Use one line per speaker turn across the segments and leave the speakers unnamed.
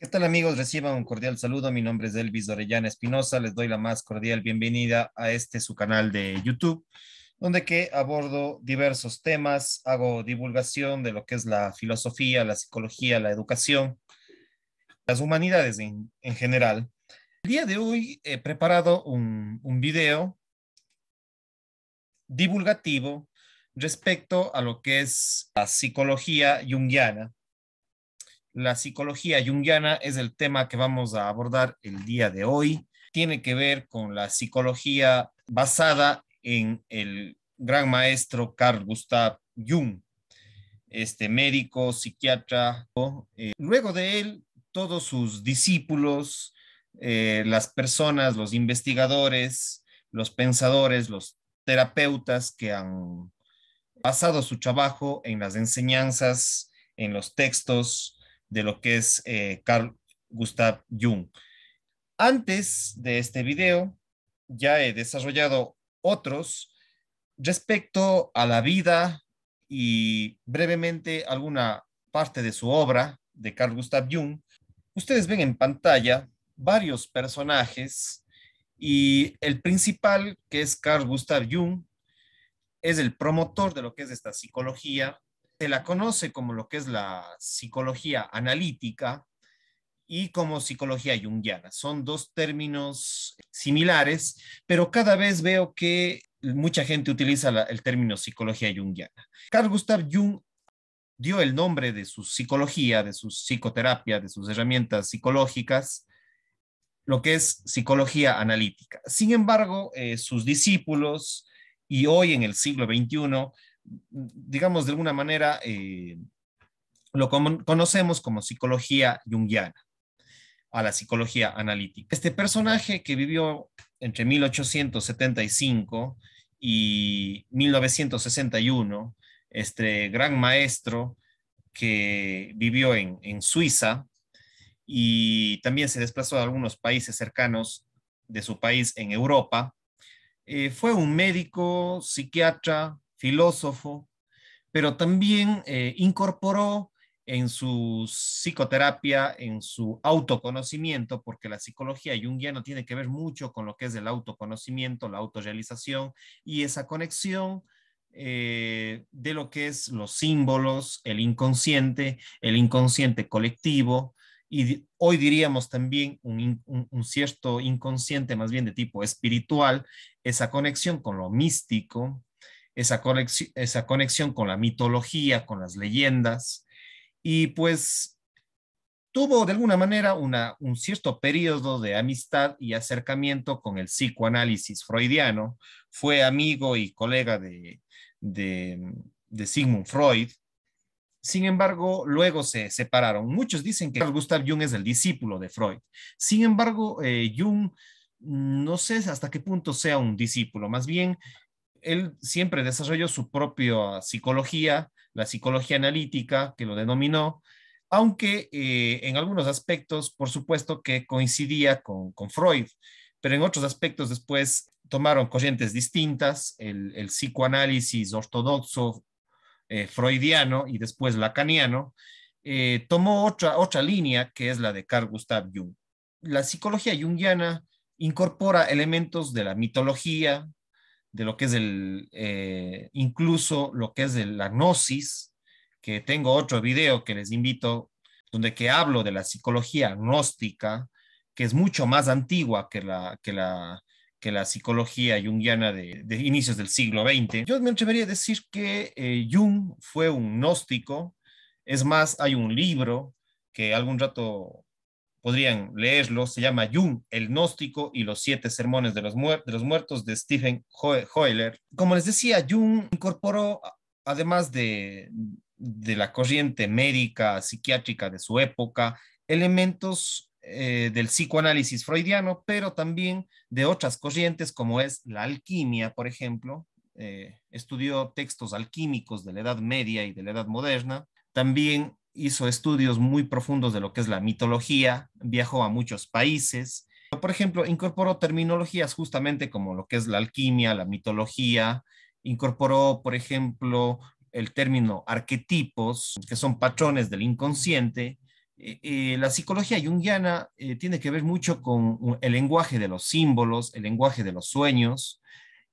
¿Qué tal amigos? Reciban un cordial saludo. Mi nombre es Elvis Orellana Espinosa. Les doy la más cordial bienvenida a este su canal de YouTube, donde que abordo diversos temas, hago divulgación de lo que es la filosofía, la psicología, la educación, las humanidades en, general. El día de hoy he preparado un, un video divulgativo respecto a lo que es la psicología junguiana la psicología junguiana es el tema que vamos a abordar el día de hoy. Tiene que ver con la psicología basada en el gran maestro Carl Gustav Jung, este médico, psiquiatra. Eh, luego de él, todos sus discípulos, eh, las personas, los investigadores, los pensadores, los terapeutas que han basado su trabajo en las enseñanzas, en los textos de lo que es eh, Carl Gustav Jung. Antes de este video, ya he desarrollado otros respecto a la vida y brevemente alguna parte de su obra de Carl Gustav Jung. Ustedes ven en pantalla varios personajes y el principal, que es Carl Gustav Jung, es el promotor de lo que es esta psicología se la conoce como lo que es la psicología analítica y como psicología junguiana. Son dos términos similares, pero cada vez veo que mucha gente utiliza el término psicología junguiana. Carl Gustav Jung dio el nombre de su psicología, de su psicoterapia, de sus herramientas psicológicas, lo que es psicología analítica. Sin embargo, eh, sus discípulos y hoy en el siglo XXI digamos, de alguna manera, eh, lo conocemos como psicología junguiana, a la psicología analítica. Este personaje que vivió entre 1875 y 1961, este gran maestro que vivió en, Suiza y también se desplazó a algunos países cercanos de su país en Europa, eh, fue un médico, psiquiatra, filósofo, pero también eh, incorporó en su psicoterapia, en su autoconocimiento, porque la psicología junguiana tiene que ver mucho con lo que es el autoconocimiento, la autorrealización y esa conexión eh, de lo que es los símbolos, el inconsciente, el inconsciente colectivo, y hoy diríamos también un, cierto inconsciente más bien de tipo espiritual, esa conexión con lo místico, esa conexión, esa conexión con la mitología, con las leyendas, y pues tuvo de alguna manera una, un cierto periodo de amistad y acercamiento con el psicoanálisis freudiano, fue amigo y colega de, de, Sigmund Freud, sin embargo, luego se separaron. Muchos dicen que Gustav Jung es el discípulo de Freud. Sin embargo, eh, Jung no sé hasta qué punto sea un discípulo, más bien él siempre desarrolló su propia psicología, la psicología analítica, que lo denominó, aunque eh, en algunos aspectos, por supuesto, que coincidía con, Freud, pero en otros aspectos después tomaron corrientes distintas, el, psicoanálisis ortodoxo eh, freudiano y después lacaniano, eh, tomó otra, otra línea que es la de Carl Gustav Jung. La psicología jungiana incorpora elementos de la mitología, de lo que es el, eh, incluso lo que es de la gnosis, que tengo otro video que les invito, donde que hablo de la psicología gnóstica, que es mucho más antigua que la, que la, que la psicología Jungiana de, inicios del siglo XX. Yo me atrevería a decir que eh, Jung fue un gnóstico, es más, hay un libro que algún rato podrían leerlo, se llama Jung, el gnóstico y los siete sermones de los, los muertos de Stephen Hoyler. Como les decía, Jung incorporó, además de, de la corriente médica, psiquiátrica de su época, elementos eh, del psicoanálisis freudiano, pero también de otras corrientes como es la alquimia, por ejemplo. Eh, estudió textos alquímicos de la Edad Media y de la Edad Moderna. También hizo estudios muy profundos de lo que es la mitología, viajó a muchos países. Por ejemplo, incorporó terminologías justamente como lo que es la alquimia, la mitología, incorporó, por ejemplo, el término arquetipos, que son patrones del inconsciente. Eh, eh, la psicología junguiana eh, tiene que ver mucho con el lenguaje de los símbolos, el lenguaje de los sueños,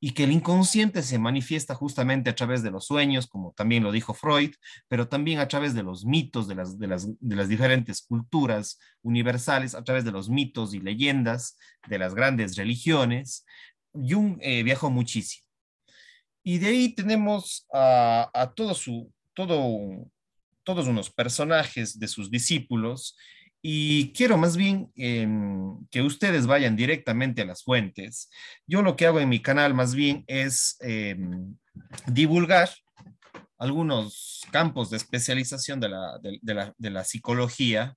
y que el inconsciente se manifiesta justamente a través de los sueños, como también lo dijo Freud, pero también a través de los mitos de las, de las, de las diferentes culturas universales, a través de los mitos y leyendas de las grandes religiones. Jung eh, viajó muchísimo. Y de ahí tenemos a, su, todo, todos unos personajes de sus discípulos y quiero más bien em, que ustedes vayan directamente a las fuentes. Yo lo que hago en mi canal más bien es em, divulgar algunos campos de especialización de la, psicología.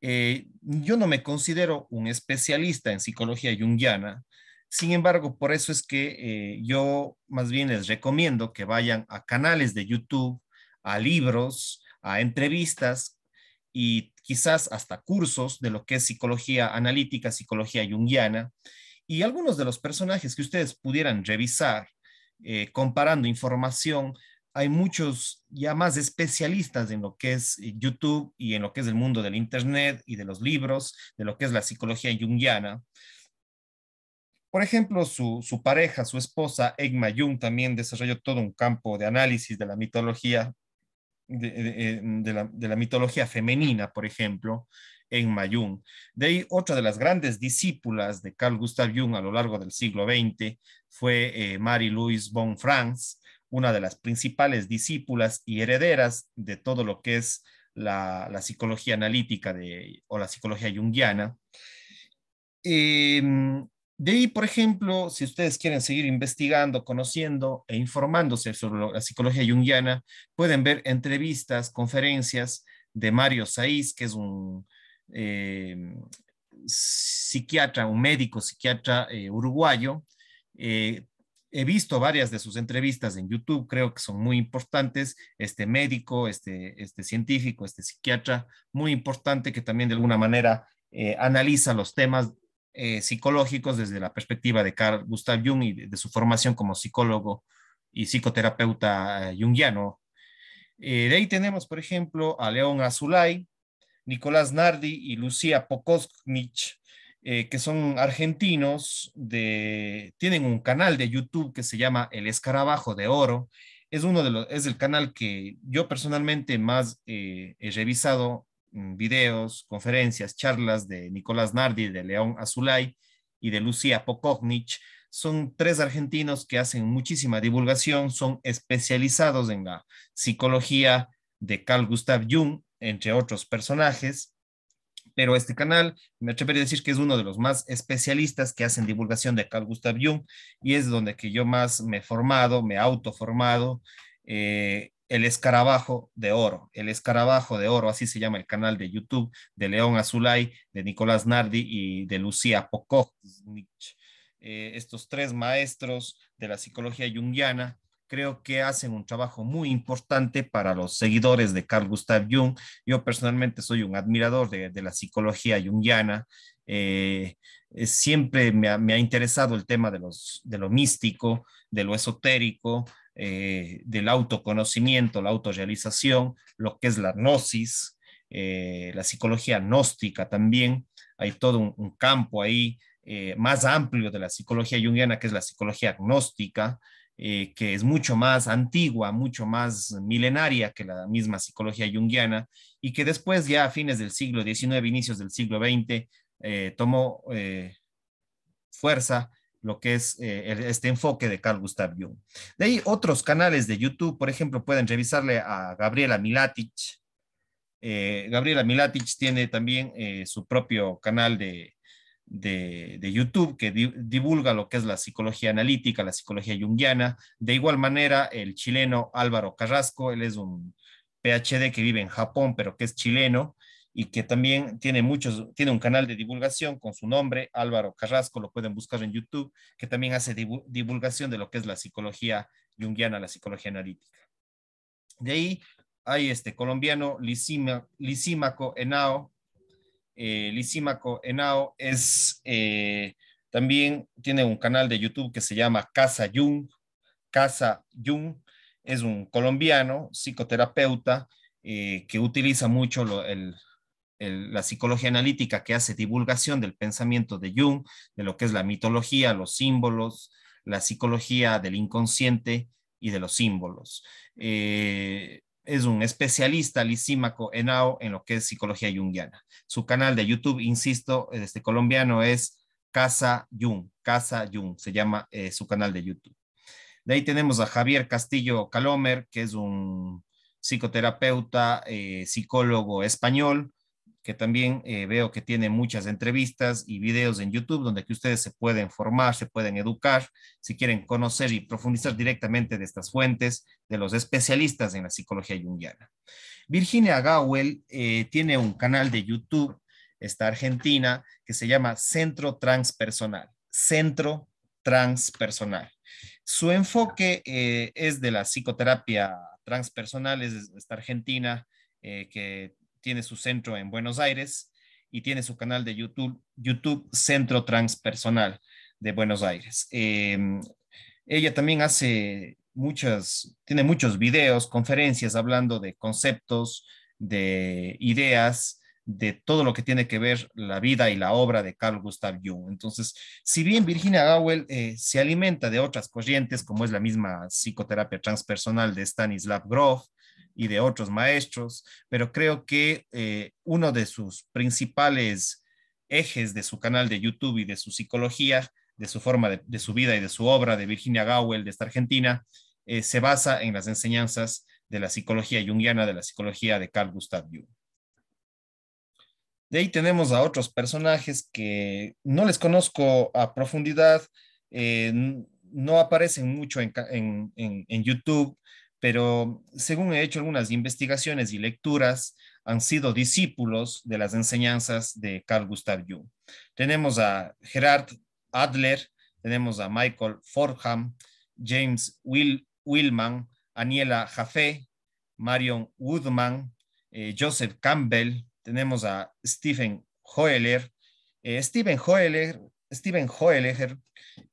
Eh, yo no me considero un especialista en psicología junguiana, sin embargo, por eso es que eh, yo más bien les recomiendo que vayan a canales de YouTube, a libros, a entrevistas y quizás hasta cursos de lo que es psicología analítica, psicología junguiana, y algunos de los personajes que ustedes pudieran revisar eh, comparando información. Hay muchos ya más especialistas en lo que es eh, YouTube y en lo que es el mundo del Internet y de los libros, de lo que es la psicología junguiana. Por ejemplo, su, su pareja, su esposa, Egma Jung, también desarrolló todo un campo de análisis de la mitología eh, de, la, mitología femenina, por ejemplo, en mayun De ahí, otra de las grandes discípulas de Carl Gustav Jung a lo largo del siglo XX fue eh, Marie-Louise von Franz, una de las principales discípulas y herederas de todo lo que es la, psicología analítica de, o la psicología junguiana. Y... Em, de ahí, por ejemplo, si ustedes quieren seguir investigando, conociendo e informándose sobre la psicología junguiana, pueden ver entrevistas, conferencias de Mario Saiz, que es un em, psiquiatra, un médico psiquiatra eh, uruguayo. Eh, he visto varias de sus entrevistas en YouTube, creo que son muy importantes. Este médico, este, este científico, este psiquiatra, muy importante que también de alguna manera eh, analiza los temas eh, psicológicos desde la perspectiva de Carl Gustav Jung y de, su formación como psicólogo y psicoterapeuta jungiano. Eh, eh, de ahí tenemos, por ejemplo, a León Azulay, Nicolás Nardi y Lucía Pokosnich, que son argentinos, tienen un canal de YouTube que se llama El Escarabajo de Oro. Es, uno de los, es el canal que yo personalmente más he revisado Mm, videos, conferencias, charlas de Nicolás Nardi, de León Azulay y de Lucía Pokovnich. Son tres argentinos que hacen muchísima divulgación, son especializados en la psicología de Carl Gustav Jung, entre otros personajes pero este canal me atrevería a decir que es uno de los más especialistas que hacen divulgación de Carl Gustav Jung y es donde que yo más me he formado, me he autoformado eh, el escarabajo de oro, el escarabajo de oro, así se llama el canal de YouTube de León Azulay, de Nicolás Nardi y de Lucía Pocock eh, estos tres maestros de la psicología junguiana creo que hacen un trabajo muy importante para los seguidores de Carl Gustav Jung. Yo personalmente soy un admirador de, la psicología jungiana. Eh, eh, siempre me ha, interesado el tema de, los, de lo místico, de lo esotérico, eh, del autoconocimiento, la autorrealización, lo que es la gnosis, eh, la psicología gnóstica también. Hay todo un, campo ahí eh, más amplio de la psicología junguiana, que es la psicología gnóstica, que es mucho más antigua, mucho más milenaria que la misma psicología junguiana, y que después, ya a fines del siglo XIX, inicios del siglo XX, tomó fuerza lo que es eh, este enfoque de Carl Gustav Jung. De ahí otros canales de YouTube, por ejemplo, pueden revisarle a Gabriela Milatich. Eh, Gabriela Milatich tiene también eh, su propio canal de, YouTube que divulga lo que es la psicología analítica, la psicología junguiana. De igual manera, el chileno Álvaro Carrasco, él es un PhD que vive en Japón, pero que es chileno, y que también tiene muchos, tiene un canal de divulgación con su nombre, Álvaro Carrasco, lo pueden buscar en YouTube, que también hace divulgación de lo que es la psicología junguiana, la psicología analítica. De ahí hay este colombiano Lisímaco Henao. Eh, Lisímaco Henao es, eh, también tiene un canal de YouTube que se llama Casa Jung. Casa Jung es un colombiano, psicoterapeuta, eh, que utiliza mucho el, la psicología analítica que hace divulgación del pensamiento de Jung, de lo que es la mitología, los símbolos, la psicología del inconsciente y de los símbolos. Eh, es un especialista, Lisímaco enao en lo que es psicología junguiana. Su canal de YouTube, insisto, este colombiano es Casa Jung, Casa Jung, se llama eh, su canal de YouTube. De ahí tenemos a Javier Castillo Calomer, que es un psicoterapeuta, eh, psicólogo español, que también eh, veo que tiene muchas entrevistas y videos en YouTube donde que ustedes se pueden formar, se pueden educar, si quieren conocer y profundizar directamente de estas fuentes de los especialistas en la psicología junguiana. Virginia Gowell eh, tiene un canal de YouTube, está argentina, que se llama Centro Transpersonal, Centro Transpersonal. Su enfoque eh, es de la psicoterapia transpersonal, es, esta argentina, que tiene su centro en Buenos Aires y tiene su canal de YouTube, YouTube Centro Transpersonal de Buenos Aires. Em, ella también hace muchas, tiene muchos videos, conferencias hablando de conceptos, de ideas, de todo lo que tiene que ver la vida y la obra de Carl Gustav Jung. Entonces, si bien Virginia Gowell eh, se alimenta de otras corrientes, como es la misma psicoterapia transpersonal de Stanislav Grof, y de otros maestros, pero creo que eh, uno de sus principales ejes de su canal de YouTube y de su psicología, de su forma de, su vida y de su obra, de Virginia Gowell, de esta Argentina, eh, se basa en las enseñanzas de la psicología junguiana, de la psicología de Carl Gustav Jung. De ahí tenemos a otros personajes que no les conozco a profundidad, eh, no aparecen mucho en, en, en YouTube, pero según he hecho algunas investigaciones y lecturas, han sido discípulos de las enseñanzas de Carl Gustav Jung. Tenemos a Gerard Adler, tenemos a Michael Forham, James Will, Willman, Aniela Jaffe, Marion Woodman, eh, Joseph Campbell, tenemos a Stephen Hoeller. Eh, Stephen Hoeller Steven Hoeleger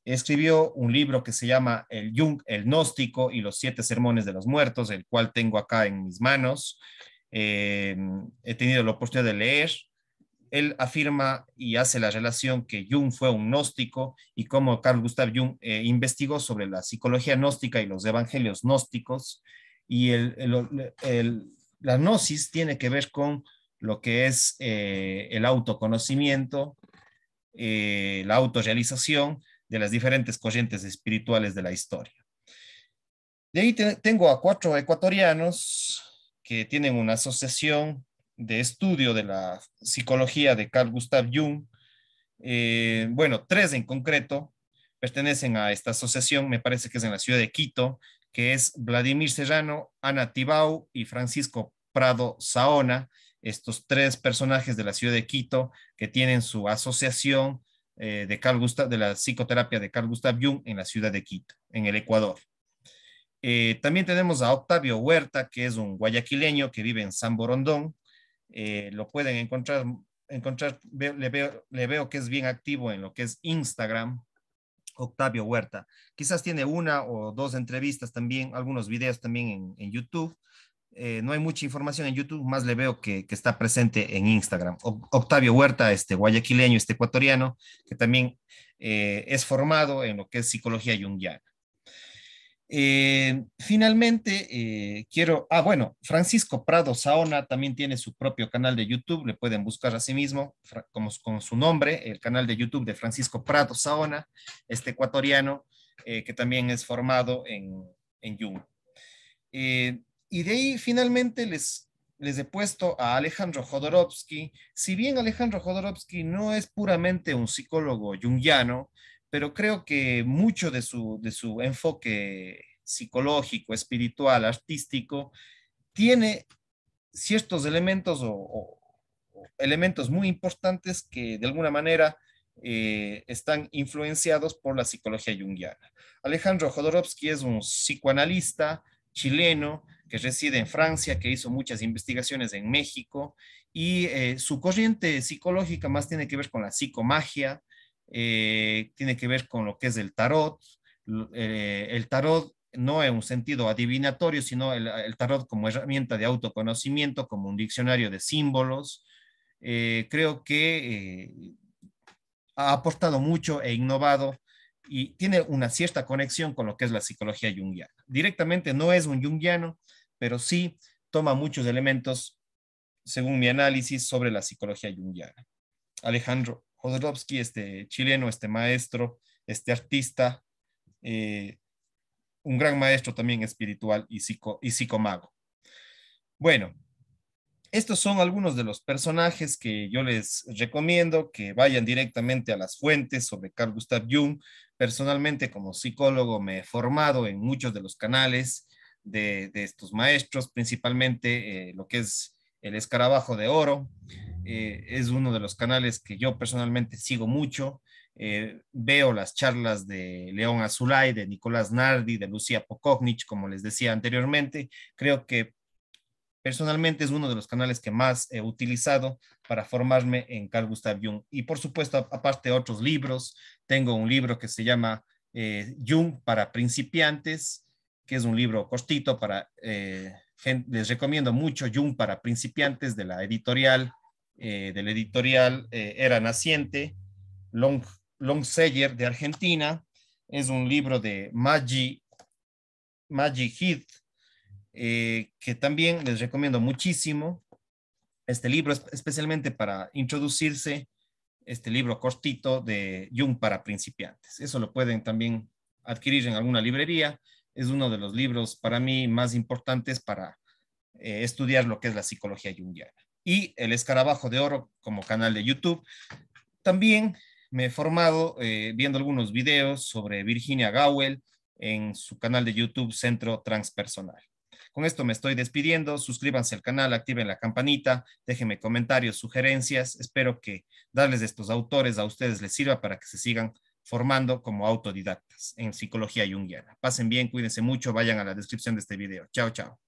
escribió un libro que se llama El Jung, el Gnóstico y los siete sermones de los muertos, el cual tengo acá en mis manos. Eh, he tenido la oportunidad de leer. Él afirma y hace la relación que Jung fue un gnóstico y cómo Carl Gustav Jung eh, investigó sobre la psicología gnóstica y los evangelios gnósticos. Y la gnosis tiene que ver con lo que es eh, el autoconocimiento, eh, la autorrealización de las diferentes corrientes espirituales de la historia. De ahí tengo a cuatro ecuatorianos que tienen una asociación de estudio de la psicología de Carl Gustav Jung. Eh, bueno, tres en concreto pertenecen a esta asociación, me parece que es en la ciudad de Quito, que es Vladimir Serrano, Ana Tibau y Francisco Prado Saona, estos tres personajes de la ciudad de Quito que tienen su asociación eh, de, Carl Gustav, de la psicoterapia de Carl Gustav Jung en la ciudad de Quito, en el Ecuador. Eh, también tenemos a Octavio Huerta, que es un guayaquileño que vive en San Borondón. Eh, lo pueden encontrar, encontrar le, veo, que es bien activo en lo que es Instagram, Octavio Huerta. Quizás tiene una o dos entrevistas también, algunos videos también en YouTube, eh, no hay mucha información en YouTube, más le veo que, está presente en Instagram. Octavio Huerta, este guayaquileño, este ecuatoriano, que también eh, es formado en lo que es psicología junguiana. Eh, finalmente, quiero, ah, bueno, Francisco Prado Saona también tiene su propio canal de YouTube, le pueden buscar a sí mismo como, con su nombre, el canal de YouTube de Francisco Prado Saona, este ecuatoriano, que también es formado en, en Jung. Y de ahí finalmente les, les he puesto a Alejandro Jodorowsky. Si bien Alejandro Jodorowsky no es puramente un psicólogo jungiano, pero creo que mucho de su, enfoque psicológico, espiritual, artístico, tiene ciertos elementos o, elementos muy importantes que de alguna manera eh, están influenciados por la psicología junguiana. Alejandro Jodorowsky es un psicoanalista chileno que reside en Francia, que hizo muchas investigaciones en México, y eh, su corriente psicológica más tiene que ver con la psicomagia, eh, tiene que ver con lo que es el tarot. Eh, el tarot no es un sentido adivinatorio, sino el, tarot como herramienta de autoconocimiento, como un diccionario de símbolos. creo que ha aportado mucho e innovado y tiene una cierta conexión con lo que es la psicología junguiana. Directamente no es un junguiano, pero sí toma muchos elementos, según mi análisis, sobre la psicología junguiana. Alejandro Jodorowsky, este chileno, este maestro, este artista, eh, un gran maestro también espiritual y, y psicomago. Bueno, estos son algunos de los personajes que yo les recomiendo que vayan directamente a las fuentes sobre Carl Gustav Jung. Personalmente, como psicólogo, me he formado en muchos de los canales de, estos maestros, principalmente eh, lo que es el escarabajo de oro. Eh, es uno de los canales que yo personalmente sigo mucho. Eh, veo las charlas de León Azulay, de Nicolás Nardi, de Lucía Pokovnich, como les decía anteriormente. Creo que personalmente es uno de los canales que más he utilizado para formarme en Carl Gustav Jung. Y por supuesto, aparte de otros libros, tengo un libro que se llama Jung para principiantes, que es un libro costito para... Eh, les recomiendo mucho Jung para principiantes de la editorial, eh, del editorial eh, Era Naciente, Long, Long Seller de Argentina. Es un libro de Maggie, Maggie Heath, que también les recomiendo muchísimo. Este libro es especialmente para introducirse este libro cortito de Jung para principiantes. Eso lo pueden también adquirir en alguna librería es uno de los libros para mí más importantes para eh, estudiar lo que es la psicología junguiana. Y El Escarabajo de Oro como canal de YouTube. También me he formado eh, viendo algunos videos sobre Virginia Gowell en su canal de YouTube Centro Transpersonal. Con esto me estoy despidiendo. Suscríbanse al canal, activen la campanita, déjenme comentarios, sugerencias. Espero que darles estos autores a ustedes les sirva para que se sigan formando como autodidactas en psicología junguiana. Pasen bien, cuídense mucho, vayan a la descripción de este video. Chao, chao.